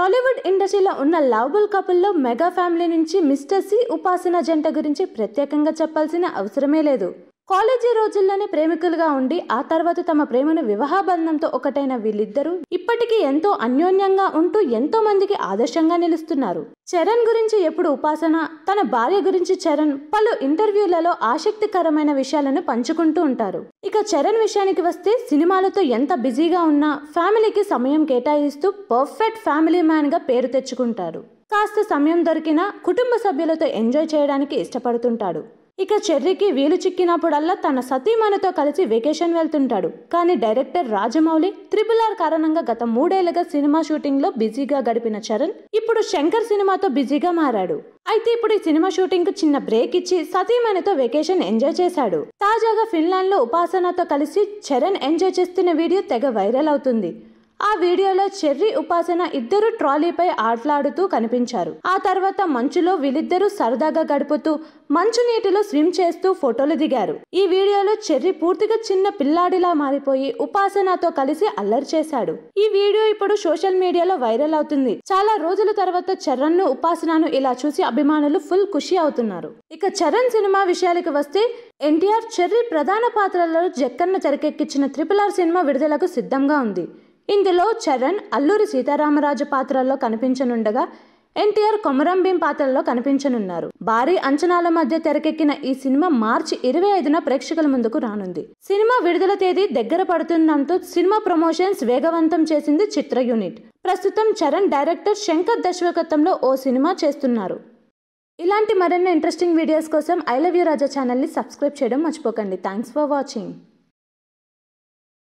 టాలీవుడ్ ఇండస్ట్రీలో ఉన్న లవబుల్ కపుల్లో మెగా ఫ్యామిలీ నుంచి మిస్టర్ సి ఉపాసన జంట గురించి ప్రత్యేకంగా చెప్పాల్సిన అవసరమే లేదు కాలేజీ రోజుల్లోనే ప్రేమికులుగా ఉండి ఆ తర్వాత తమ ప్రేమను వివాహబంధంతో ఒకటైన వీళ్ళిద్దరూ ఇప్పటికీ ఎంతో అన్యోన్యంగా ఉంటూ ఎంతో మందికి ఆదర్శంగా నిలుస్తున్నారు చరణ్ గురించి ఎప్పుడు ఉపాసన తన భార్య గురించి చరణ్ పలు ఇంటర్వ్యూలలో ఆసక్తికరమైన విషయాలను పంచుకుంటూ ఉంటారు ఇక చరణ్ విషయానికి వస్తే సినిమాలతో ఎంత బిజీగా ఉన్నా ఫ్యామిలీకి సమయం కేటాయిస్తూ పర్ఫెక్ట్ ఫ్యామిలీ మ్యాన్గా పేరు తెచ్చుకుంటారు కాస్త సమయం దొరికినా కుటుంబ సభ్యులతో ఎంజాయ్ చేయడానికి ఇష్టపడుతుంటాడు ఇక చెర్రీకి వీలు చిక్కినప్పుడల్లా తన సతీమణితో కలిసి వెకేషన్ వెళ్తుంటాడు కానీ డైరెక్టర్ రాజమౌళి త్రిపుల్ ఆర్ కారణంగా గత మూడేళ్లుగా సినిమా షూటింగ్లో బిజీగా గడిపిన చరణ్ ఇప్పుడు శంకర్ సినిమాతో బిజీగా మారాడు అయితే ఇప్పుడు ఈ సినిమా షూటింగ్ కు చిన్న బ్రేక్ ఇచ్చి సతీమణితో వెకేషన్ ఎంజాయ్ చేశాడు తాజాగా ఫిన్లాండ్ లో ఉపాసనతో కలిసి చరణ్ ఎంజాయ్ చేస్తున్న వీడియో తెగ వైరల్ అవుతుంది ఆ వీడియోలో చెర్రీ ఉపాసన ఇద్దరు ట్రాలీపై ఆటలాడుతూ కనిపించారు ఆ తర్వాత మంచులో వీళ్ళిద్దరూ సరదాగా గడుపుతూ మంచు నీటిలో స్విమ్ చేస్తూ ఫోటోలు దిగారు ఈ వీడియోలో చెర్రీ పూర్తిగా చిన్న పిల్లాడిలా మారిపోయి ఉపాసనతో కలిసి అల్లరి చేశాడు ఈ వీడియో ఇప్పుడు సోషల్ మీడియాలో వైరల్ అవుతుంది చాలా రోజుల తర్వాత చరణ్ ను ఉపాసనను ఇలా చూసి అభిమానులు ఫుల్ ఖుషి అవుతున్నారు ఇక చరణ్ సినిమా విషయాలకు వస్తే ఎన్టీఆర్ చెర్రీ ప్రధాన పాత్రలలో జక్కన్న తెరకెక్కించిన త్రిపుల్ ఆర్ సినిమా విడుదలకు సిద్ధంగా ఉంది ఇందులో చరణ్ అల్లూరి సీతారామరాజు పాత్రల్లో కనిపించనుండగా ఎన్టీఆర్ కొమరం భీం పాత్రల్లో కనిపించనున్నారు భారీ అంచనాల మధ్య తెరకెక్కిన ఈ సినిమా మార్చి ఇరవై ఐదున ప్రేక్షకుల ముందుకు రానుంది సినిమా విడుదల తేదీ దగ్గర పడుతుందంటూ సినిమా ప్రమోషన్స్ వేగవంతం చేసింది చిత్ర యూనిట్ ప్రస్తుతం చరణ్ డైరెక్టర్ శంకర్ దర్శకత్వంలో ఓ సినిమా చేస్తున్నారు ఇలాంటి మరెన్నో ఇంట్రెస్టింగ్ వీడియోస్ కోసం ఐ లవ్ యూ రాజా ఛానల్ని సబ్స్క్రైబ్ చేయడం మర్చిపోకండి థ్యాంక్స్ ఫర్ వాచింగ్